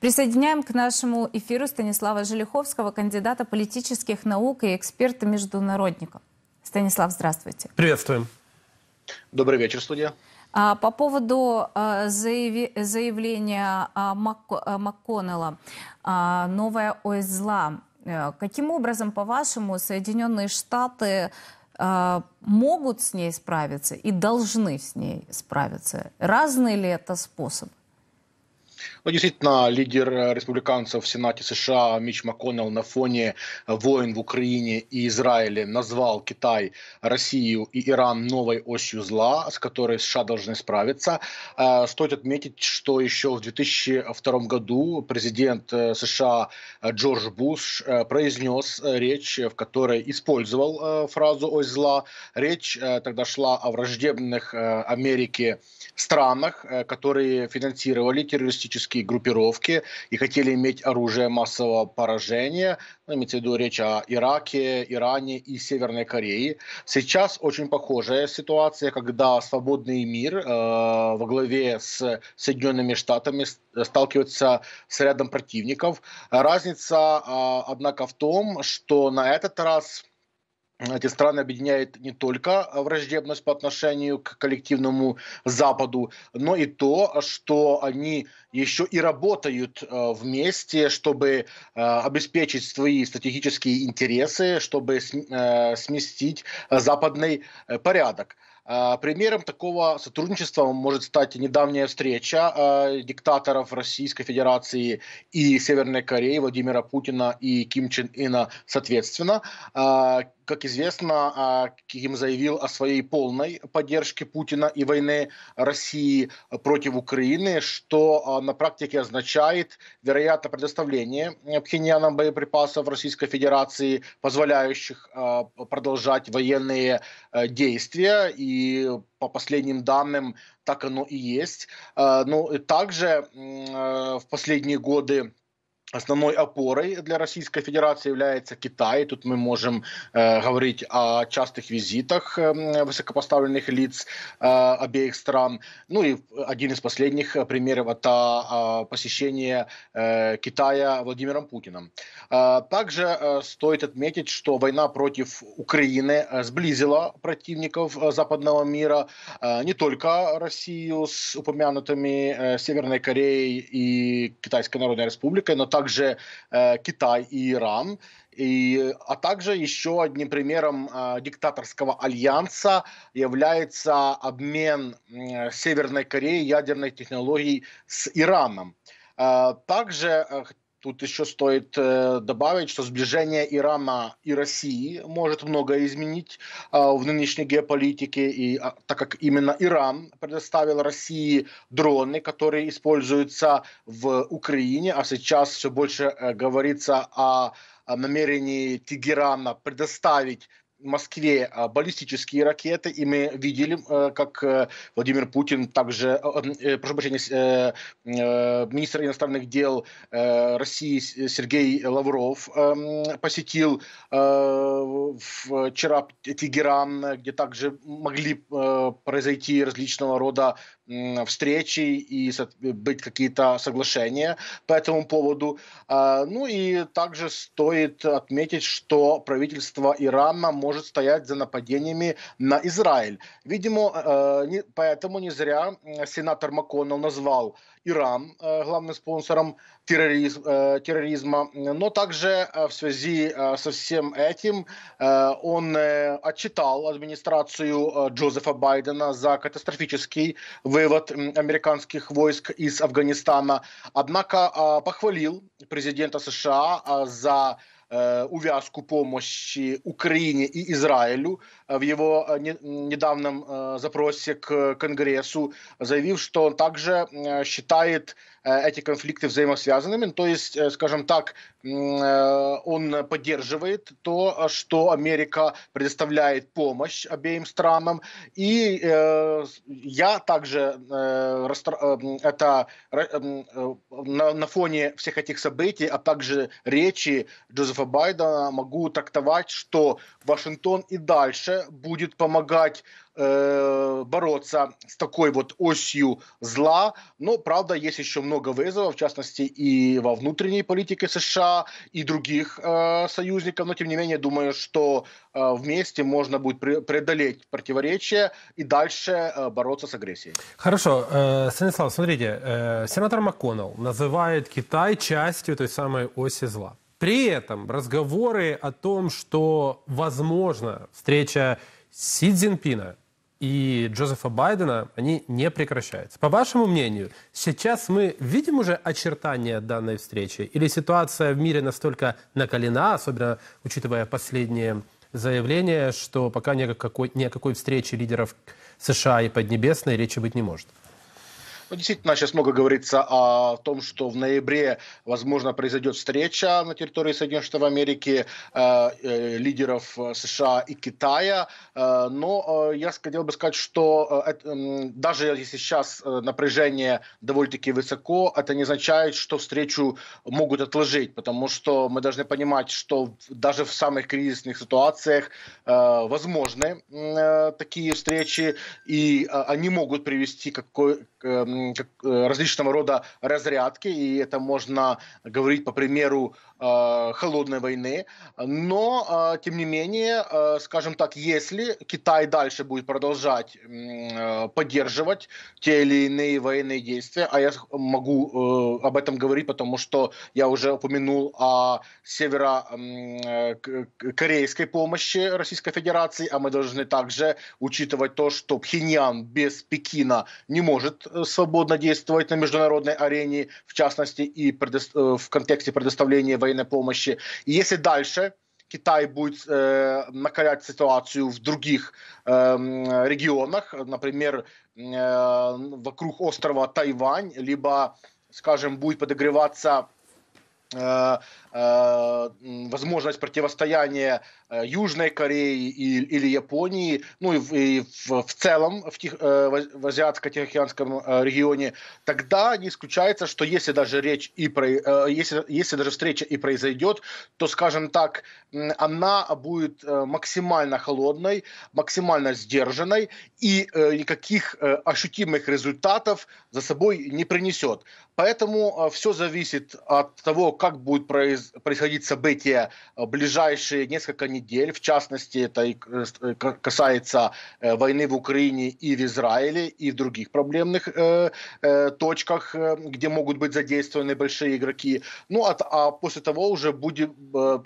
Присоединяем к нашему эфиру Станислава Желиховского, кандидата политических наук и эксперта-международника. Станислав, здравствуйте. Приветствуем. Добрый вечер, студия. А, по поводу а, заявления а, Мак- МакКоннелла «Новая ось зла». Э, каким образом, по-вашему, Соединенные Штаты могут с ней справиться и должны с ней справиться? Разный ли это способ? Ну, действительно, лидер э, республиканцев в Сенате США Мич МакКоннелл на фоне войн в Украине и Израиле назвал Китай, Россию и Иран новой осью зла, с которой США должны справиться. А, стоит отметить, что еще в 2002 году президент э, США э, Джордж Буш произнес речь, в которой использовал фразу «ось зла». Речь тогда шла о враждебных Америке странах, которые финансировали террористические террористические группировки и хотели иметь оружие массового поражения. Ну, имеется в виду речь о Ираке, Иране и Северной Корее. Сейчас очень похожая ситуация, когда свободный мир э, во главе с Соединенными Штатами сталкивается с рядом противников. Разница, э, однако, в том, что на этот раз эти страны объединяет не только а, враждебность по отношению к коллективному Западу, но и то, что они еще и работают э, вместе, чтобы э, обеспечить свои стратегические интересы, чтобы э, сместить западный порядок. Примером такого сотрудничества может стать недавняя встреча диктаторов Российской Федерации и Северной Кореи Владимира Путина и Ким Чен Ина соответственно как известно, а, Ким заявил о своей полной поддержке Путина и войны России против Украины, что а, на практике означает, вероятно, предоставление Пхеньянам боеприпасов Российской Федерации, позволяющих а, продолжать военные действия и по последним данным так оно и есть. Но ну, также в последние годы Основной опорой для Российской Федерации является Китай. Тут мы можем э, говорить о частых визитах э, высокопоставленных лиц э, обеих стран. Ну и один из последних примеров это э, посещение э, Китая Владимиром Путиным. Э, также э, стоит отметить, что война против Украины э, сблизила противников э, западного мира э, не только Россию с упомянутыми э, Северной Кореей и Китайской Народной Республикой, но также также э, Китай и Иран, и, а также еще одним примером э, диктаторского альянса является обмен э, Северной Кореи ядерной технологией с Ираном. Э, также э, Тут еще стоит э, добавить, что сближение Ирана и России может многое изменить а, в нынешней геополитике, и, а, так как именно Иран предоставил России дроны, которые используются в Украине, а сейчас все больше э, говорится о намерении Тегерана предоставить Москве а, баллистические ракеты, и мы видели, э, как э, Владимир Путин также, э, прошу прощения, министр иностранных дел России Сергей Лавров эм, посетил вчера Тегеран, где также могли произойти различного рода встречи и быть какие-то соглашения по этому поводу. А, ну и также стоит отметить, что правительство Ирана может стоять за нападениями на Израиль. Видимо, э, поэтому не зря сенатор МакКоннелл назвал Иран э, главным спонсором э, терроризма, но также в связи со всем этим он отчитал администрацию Джозефа Байдена за катастрофический выбор вывод американских войск из Афганистана. Однако а, похвалил президента США а, за э, увязку помощи Украине и Израилю а, в его недавнем э, запросе к Конгрессу, заявив, что он также считает Э, эти конфликты взаимосвязанными. То есть, э, скажем так, э, он поддерживает то, что Америка предоставляет помощь обеим странам. И я также это на фоне всех этих событий, а также речи Джозефа Байдена могу трактовать, что Вашингтон и дальше будет помогать Э, бороться с такой вот осью зла. Но, правда, есть еще много вызовов, в частности, и во внутренней политике США, и других э, союзников. Но, тем не менее, думаю, что э, вместе можно будет преодолеть противоречия и дальше э, бороться с агрессией. Хорошо. Э, Станислав, смотрите, э, сенатор МакКоннелл называет Китай частью той самой оси зла. При этом разговоры о том, что возможно встреча Си Цзиньпина и Джозефа Байдена, они не прекращаются. По вашему мнению, сейчас мы видим уже очертания данной встречи? Или ситуация в мире настолько накалена, особенно учитывая последние заявления, что пока ни о какой, ни о какой встрече лидеров США и Поднебесной речи быть не может? Ну, действительно, сейчас много говорится о том, что в ноябре, возможно, произойдет встреча на территории Соединенных Штатов Америки э, э, лидеров э, США и Китая. Э, но э, я хотел бы сказать, что э, э, даже если сейчас э, напряжение довольно-таки высоко, это не означает, что встречу могут отложить, потому что мы должны понимать, что даже в самых кризисных ситуациях э, возможны э, такие встречи, и э, они могут привести какой, то Э, различного рода разрядки, и это можно говорить по примеру э, холодной войны. Но, э, тем не менее, скажем так, если Китай дальше будет продолжать поддерживать те или иные военные действия, а я могу об этом говорить, потому что я уже упомянул о северокорейской помощи Российской Федерации, а мы должны также учитывать то, что Пхеньян без Пекина не может свободно свободно действовать на международной арене, в частности и э, в контексте предоставления военной помощи. И если дальше Китай будет э, накалять ситуацию в других э, регионах, например, э, вокруг острова Тайвань, либо, скажем, будет подогреваться э, э, возможность противостояния Э, Южной Кореи или Японии, ну и в, и в, целом в, тих, э, а-, в Азиатско-Тихоокеанском э, регионе, тогда не исключается, что если даже речь и про, если, если даже встреча и произойдет, то, скажем так, она будет максимально холодной, максимально сдержанной и никаких ощутимых результатов за собой не принесет. Поэтому все зависит от того, как будет происходить события ближайшие несколько недель недель. В частности, это э, э, касается э, войны в Украине и в Израиле, и в других проблемных точках, где могут быть задействованы большие игроки. Ну, а, а после того уже будем,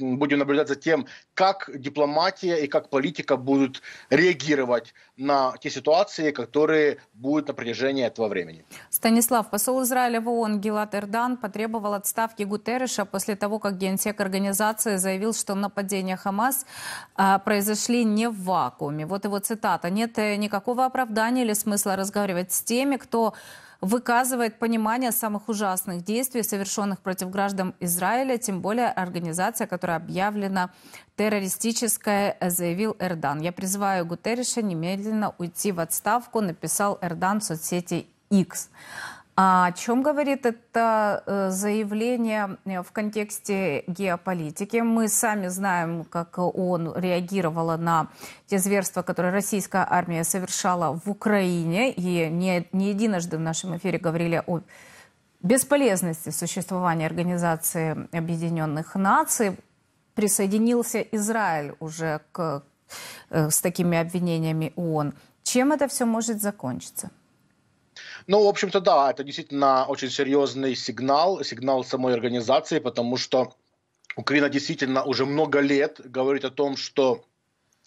будем наблюдать за тем, как дипломатия и как политика будут реагировать на те ситуации, которые будут на протяжении этого времени. Станислав, посол Израиля в ООН Гилат Эрдан потребовал отставки Гутерриша после того, как генсек организации заявил, что нападение Хамас а, произошли не в вакууме. Вот его цитата. Нет э, никакого оправдания или смысла разговаривать с теми, кто выказывает понимание самых ужасных действий, совершенных против граждан Израиля, тем более организация, которая объявлена террористическая, э, заявил Эрдан. Я призываю Гутерриша немедленно уйти в отставку, написал Эрдан в соцсети X. А о чем говорит это э, заявление э, в контексте геополитики? Мы сами знаем, как он реагировал на те зверства, которые российская армия совершала в Украине. И не, не единожды в нашем эфире говорили о бесполезности существования Организации Объединенных Наций. Присоединился Израиль уже к, э, с такими обвинениями ООН. Чем это все может закончиться? Ну, в общем-то, да, это действительно очень серьезный сигнал, сигнал самой организации, потому что Украина действительно уже много лет говорит о том, что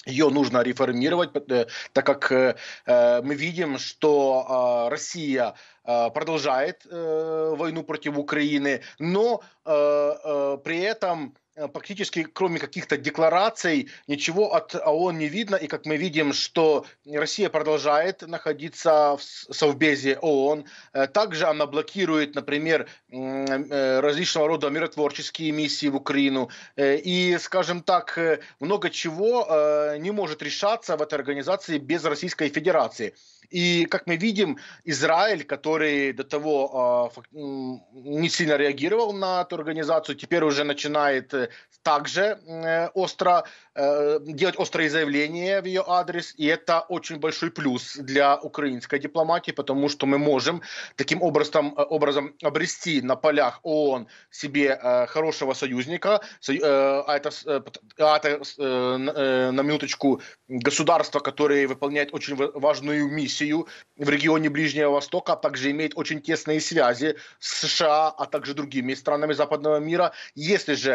ее нужно реформировать, э, так как э, э, мы видим, что а, Россия а, продолжает войну против Украины, но при этом Э, практически кроме каких-то деклараций ничего от ООН не видно. И как мы видим, что Россия продолжает находиться в Совбезе ООН. Э, также она блокирует, например, э, различного рода миротворческие миссии в Украину. И, скажем так, много чего не может решаться в этой организации без Российской Федерации. И, как мы видим, Израиль, который до того а, не сильно реагировал на эту организацию, теперь уже начинает э, также э, остро э, делать острые заявления в ее адрес. И это очень большой плюс для украинской дипломатии, потому что мы можем таким образом, образом обрести на полях ООН себе хорошего союзника, а это, а это на минуточку государство, которое выполняет очень важную миссию Россию в регионе Ближнего Востока, а также имеет очень тесные связи с США, а также другими странами западного мира. Если же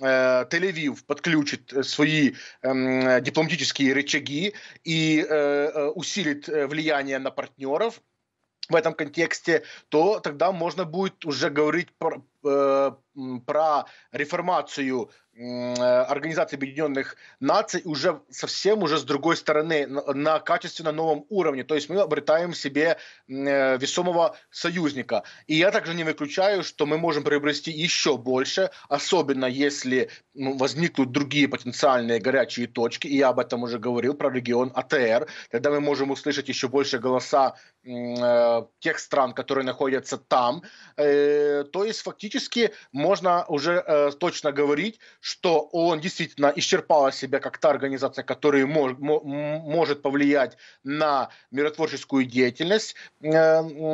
э, Тель-Авив подключит э, свои э, дипломатические рычаги и э, э усилит влияние на партнеров в этом контексте, то тогда можно будет уже говорить про, Э, про реформацию э, Организации Объединенных Наций уже совсем уже с другой стороны на качественно новом уровне. То есть мы обретаем себе э, весомого союзника. И я также не выключаю, что мы можем приобрести еще больше, особенно если ну, возникнут другие потенциальные горячие точки. И я об этом уже говорил про регион АТР. Тогда мы можем услышать еще больше голоса тех стран, которые находятся там. То есть фактически практически можно уже э, точно говорить, что он действительно исчерпал себя как та организация, которая мож, мо, может повлиять на миротворческую деятельность э,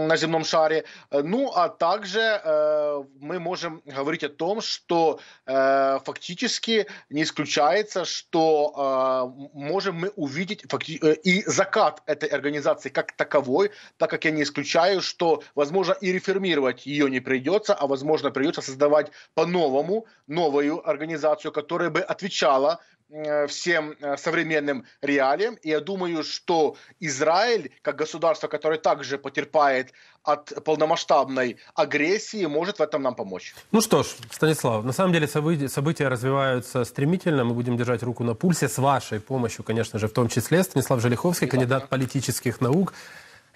на земном шаре. Э, ну, а также э, мы можем говорить о том, что э, фактически не исключается, что э, можем мы увидеть факти- э, и закат этой организации как таковой, так как я не исключаю, что, возможно, и реформировать ее не придется, а, возможно, возможно, придется создавать по-новому новую организацию, которая бы отвечала э, всем э, современным реалиям. И я думаю, что Израиль, как государство, которое также потерпает от полномасштабной агрессии, может в этом нам помочь. Ну что ж, Станислав, на самом деле события, события развиваются стремительно. Мы будем держать руку на пульсе с вашей помощью, конечно же, в том числе. Станислав Желиховский, Спасибо. кандидат политических наук,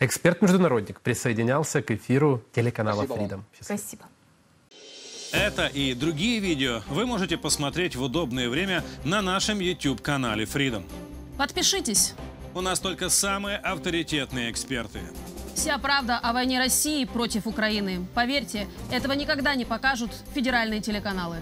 эксперт-международник, присоединялся к эфиру телеканала Freedom. Спасибо. Это и другие видео вы можете посмотреть в удобное время на нашем YouTube-канале Freedom. Подпишитесь. У нас только самые авторитетные эксперты. Вся правда о войне России против Украины. Поверьте, этого никогда не покажут федеральные телеканалы.